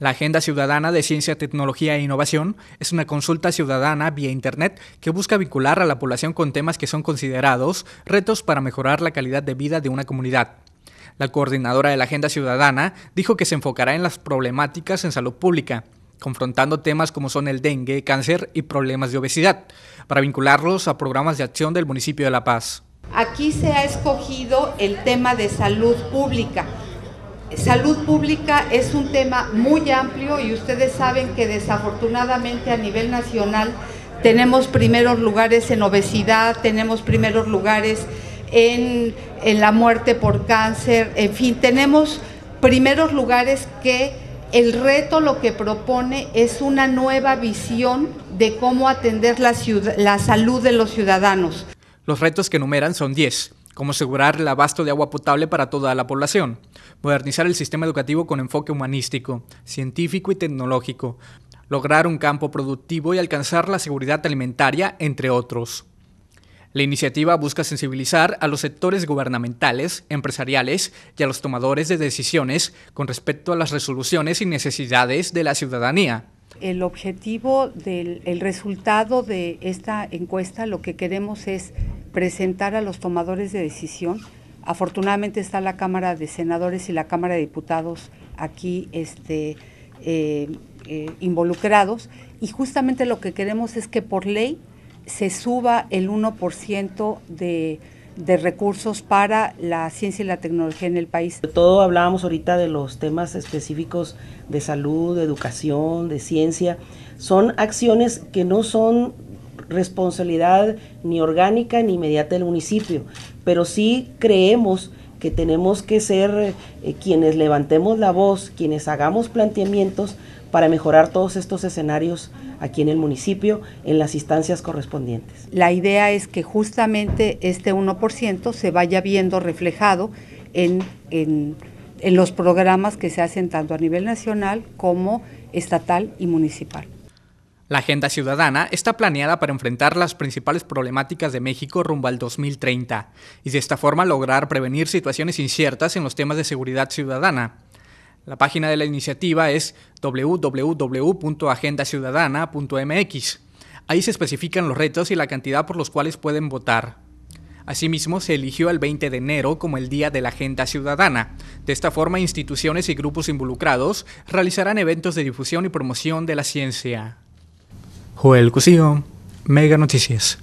La Agenda Ciudadana de Ciencia, Tecnología e Innovación es una consulta ciudadana vía Internet que busca vincular a la población con temas que son considerados retos para mejorar la calidad de vida de una comunidad. La coordinadora de la Agenda Ciudadana dijo que se enfocará en las problemáticas en salud pública, confrontando temas como son el dengue, cáncer y problemas de obesidad, para vincularlos a programas de acción del municipio de La Paz. Aquí se ha escogido el tema de salud pública Salud pública es un tema muy amplio y ustedes saben que desafortunadamente a nivel nacional tenemos primeros lugares en obesidad, tenemos primeros lugares en, la muerte por cáncer, en fin, tenemos primeros lugares que el reto lo que propone es una nueva visión de cómo atender la, la salud de los ciudadanos. Los retos que enumeran son 10 como asegurar el abasto de agua potable para toda la población, modernizar el sistema educativo con enfoque humanístico, científico y tecnológico, lograr un campo productivo y alcanzar la seguridad alimentaria, entre otros. La iniciativa busca sensibilizar a los sectores gubernamentales, empresariales y a los tomadores de decisiones con respecto a las resoluciones y necesidades de la ciudadanía. El objetivo del el resultado de esta encuesta, lo que queremos es presentar a los tomadores de decisión. Afortunadamente está la Cámara de Senadores y la Cámara de Diputados aquí este, eh, eh, involucrados y justamente lo que queremos es que por ley se suba el 1% de, de recursos para la ciencia y la tecnología en el país. Todo hablábamos ahorita de los temas específicos de salud, de educación, de ciencia. Son acciones que no son responsabilidad ni orgánica ni inmediata del municipio, pero sí creemos que tenemos que ser eh, quienes levantemos la voz, quienes hagamos planteamientos para mejorar todos estos escenarios aquí en el municipio, en las instancias correspondientes. La idea es que justamente este 1% se vaya viendo reflejado en los programas que se hacen tanto a nivel nacional como estatal y municipal. La Agenda Ciudadana está planeada para enfrentar las principales problemáticas de México rumbo al 2030 y de esta forma lograr prevenir situaciones inciertas en los temas de seguridad ciudadana. La página de la iniciativa es www.agendaciudadana.mx. Ahí se especifican los retos y la cantidad por los cuales pueden votar. Asimismo, se eligió el 20 de enero como el Día de la Agenda Ciudadana. De esta forma, instituciones y grupos involucrados realizarán eventos de difusión y promoción de la ciencia. Joel Cusillo, Mega Noticias.